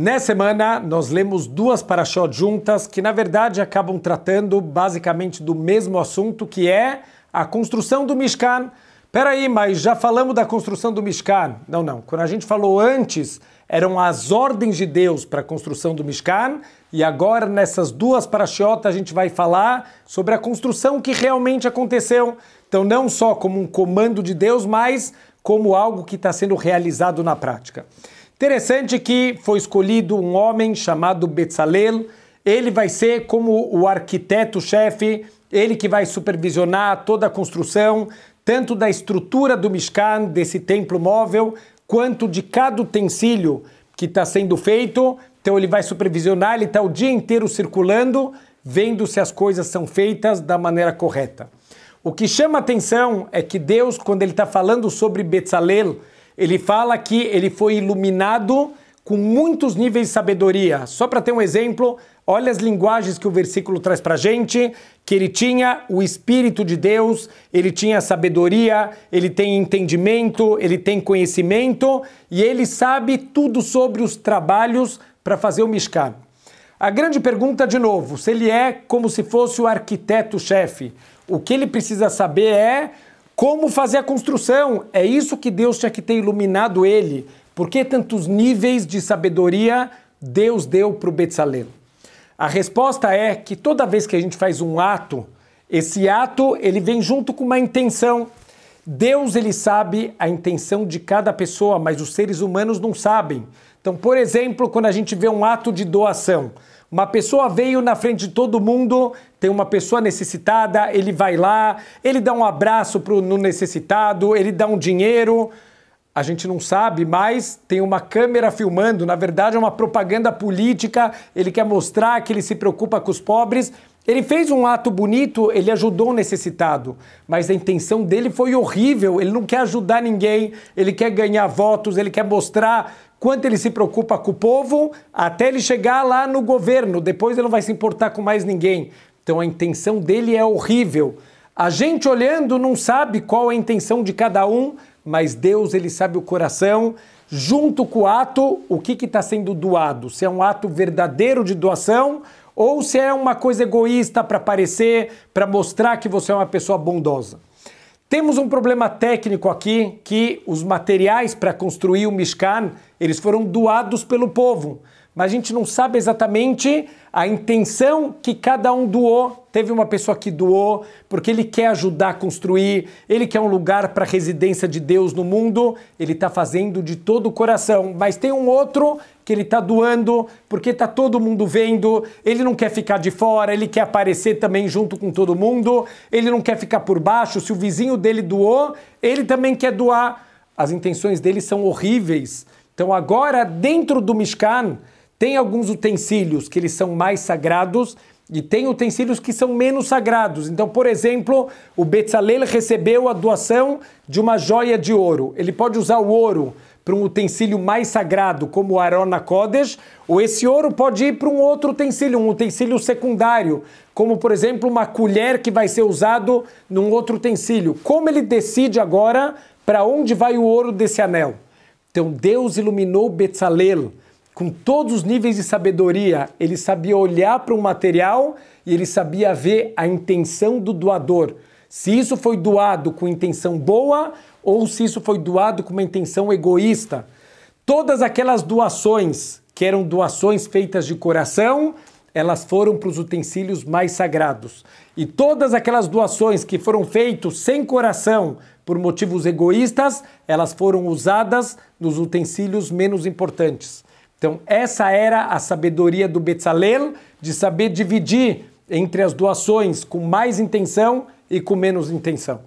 Nessa semana, nós lemos duas parashot juntas que, na verdade, acabam tratando basicamente do mesmo assunto, que é a construção do Mishkan. Peraí, mas já falamos da construção do Mishkan. Não, não. Quando a gente falou antes, eram as ordens de Deus para a construção do Mishkan, e agora nessas duas parashiot a gente vai falar sobre a construção que realmente aconteceu. Então, não só como um comando de Deus, mas como algo que está sendo realizado na prática. Interessante que foi escolhido um homem chamado Betzalel. Ele vai ser como o arquiteto-chefe, ele que vai supervisionar toda a construção, tanto da estrutura do Mishkan, desse templo móvel, quanto de cada utensílio que está sendo feito. Então ele vai supervisionar, ele está o dia inteiro circulando, vendo se as coisas são feitas da maneira correta. O que chama atenção é que Deus, quando ele está falando sobre Betzalel, ele fala que ele foi iluminado com muitos níveis de sabedoria. Só para ter um exemplo, olha as linguagens que o versículo traz para gente, que ele tinha o Espírito de Deus, ele tinha sabedoria, ele tem entendimento, ele tem conhecimento e ele sabe tudo sobre os trabalhos para fazer o Mishkan. A grande pergunta, de novo, se ele é como se fosse o arquiteto-chefe, o que ele precisa saber é como fazer a construção? É isso que Deus tinha que ter iluminado ele. Por que tantos níveis de sabedoria Deus deu para o Betsalel? A resposta é que toda vez que a gente faz um ato, esse ato ele vem junto com uma intenção. Deus ele sabe a intenção de cada pessoa, mas os seres humanos não sabem. Então, por exemplo, quando a gente vê um ato de doação, uma pessoa veio na frente de todo mundo, tem uma pessoa necessitada, ele vai lá, ele dá um abraço pro, no necessitado, ele dá um dinheiro. A gente não sabe, mas tem uma câmera filmando. Na verdade, é uma propaganda política. Ele quer mostrar que ele se preocupa com os pobres, ele fez um ato bonito, ele ajudou o necessitado, mas a intenção dele foi horrível. Ele não quer ajudar ninguém, ele quer ganhar votos, ele quer mostrar quanto ele se preocupa com o povo até ele chegar lá no governo. Depois ele não vai se importar com mais ninguém. Então a intenção dele é horrível. A gente olhando não sabe qual é a intenção de cada um, mas Deus ele sabe o coração. Junto com o ato, o que está sendo doado? Se é um ato verdadeiro de doação ou se é uma coisa egoísta para parecer, para mostrar que você é uma pessoa bondosa. Temos um problema técnico aqui que os materiais para construir o Mishkan, eles foram doados pelo povo mas a gente não sabe exatamente a intenção que cada um doou. Teve uma pessoa que doou porque ele quer ajudar a construir, ele quer um lugar para a residência de Deus no mundo, ele está fazendo de todo o coração. Mas tem um outro que ele está doando porque está todo mundo vendo, ele não quer ficar de fora, ele quer aparecer também junto com todo mundo, ele não quer ficar por baixo. Se o vizinho dele doou, ele também quer doar. As intenções dele são horríveis. Então agora, dentro do Mishkan, tem alguns utensílios que eles são mais sagrados e tem utensílios que são menos sagrados. Então, por exemplo, o Betzalel recebeu a doação de uma joia de ouro. Ele pode usar o ouro para um utensílio mais sagrado, como o Arona Kodesh, ou esse ouro pode ir para um outro utensílio, um utensílio secundário, como por exemplo uma colher que vai ser usado num outro utensílio. Como ele decide agora para onde vai o ouro desse anel? Então Deus iluminou Betzalel com todos os níveis de sabedoria, ele sabia olhar para o material e ele sabia ver a intenção do doador. Se isso foi doado com intenção boa ou se isso foi doado com uma intenção egoísta. Todas aquelas doações, que eram doações feitas de coração, elas foram para os utensílios mais sagrados. E todas aquelas doações que foram feitas sem coração, por motivos egoístas, elas foram usadas nos utensílios menos importantes. Então, essa era a sabedoria do Betzalel, de saber dividir entre as doações com mais intenção e com menos intenção.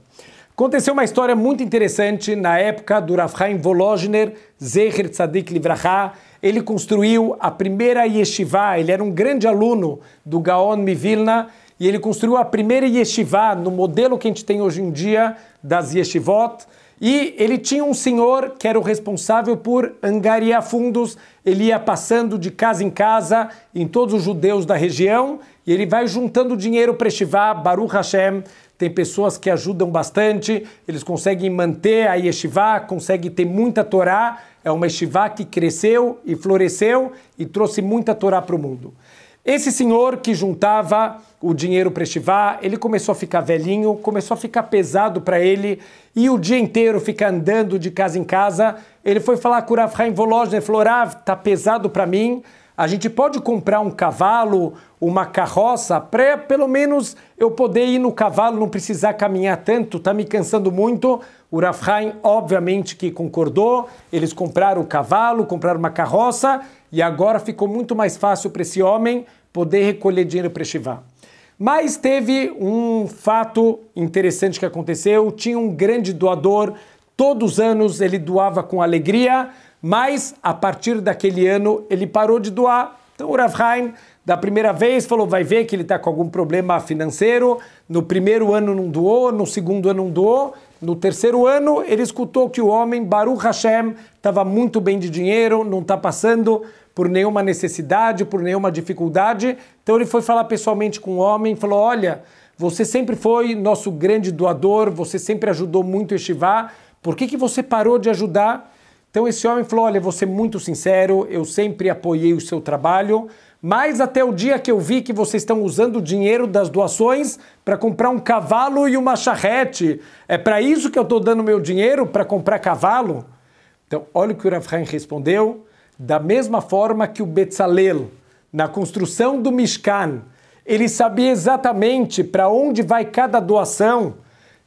Aconteceu uma história muito interessante na época do Rav Haim Volozhner, Zeher Tzadik Livraha. Ele construiu a primeira yeshiva, ele era um grande aluno do Gaon Mivilna, e ele construiu a primeira yeshiva no modelo que a gente tem hoje em dia, das yeshivot, e ele tinha um senhor que era o responsável por angariar fundos. Ele ia passando de casa em casa em todos os judeus da região e ele vai juntando dinheiro para Yeshiva, Baruch Hashem. Tem pessoas que ajudam bastante, eles conseguem manter a Yeshivá, conseguem ter muita Torá. É uma Yeshivá que cresceu e floresceu e trouxe muita Torá para o mundo. Esse senhor que juntava o dinheiro para estivar, ele começou a ficar velhinho, começou a ficar pesado para ele e o dia inteiro fica andando de casa em casa. Ele foi falar com o Rav Haim Volozhin, ele falou, Rav, tá pesado para mim, a gente pode comprar um cavalo, uma carroça, para pelo menos eu poder ir no cavalo, não precisar caminhar tanto, tá me cansando muito. O Rafraim, obviamente, que concordou. Eles compraram o cavalo, compraram uma carroça, e agora ficou muito mais fácil para esse homem poder recolher dinheiro para Shivá. Mas teve um fato interessante que aconteceu: tinha um grande doador, todos os anos ele doava com alegria, mas a partir daquele ano ele parou de doar. Então o Rav Haim, da primeira vez, falou: vai ver que ele está com algum problema financeiro. No primeiro ano não doou, no segundo ano não doou. No terceiro ano, ele escutou que o homem, Baruch Hashem, estava muito bem de dinheiro, não está passando por nenhuma necessidade, por nenhuma dificuldade. Então ele foi falar pessoalmente com o homem, falou: Olha, você sempre foi nosso grande doador, você sempre ajudou muito o Estivá, por que, que você parou de ajudar? Então esse homem falou: Olha, vou ser muito sincero, eu sempre apoiei o seu trabalho, mas até o dia que eu vi que vocês estão usando o dinheiro das doações para comprar um cavalo e uma charrete. É para isso que eu estou dando meu dinheiro para comprar cavalo? Então, olha o que o Rav respondeu, da mesma forma que o Betzalel, na construção do Mishkan, ele sabia exatamente para onde vai cada doação.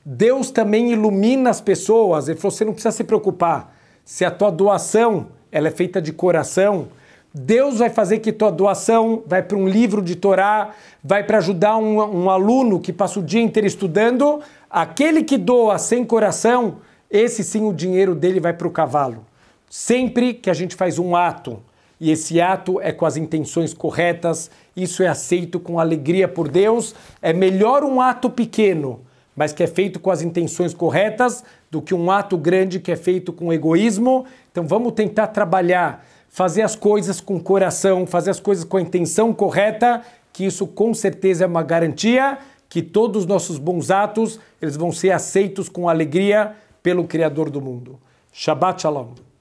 Deus também ilumina as pessoas. Ele falou: você não precisa se preocupar se a tua doação ela é feita de coração, Deus vai fazer que tua doação vai para um livro de Torá, vai para ajudar um, um, aluno que passa o dia inteiro estudando. Aquele que doa sem coração, esse sim o dinheiro dele vai para o cavalo. Sempre que a gente faz um ato, e esse ato é com as intenções corretas, isso é aceito com alegria por Deus, é melhor um ato pequeno mas que é feito com as intenções corretas, do que um ato grande que é feito com egoísmo. Então vamos tentar trabalhar, fazer as coisas com coração, fazer as coisas com a intenção correta, que isso com certeza é uma garantia que todos os nossos bons atos, eles vão ser aceitos com alegria pelo criador do mundo. Shabbat shalom.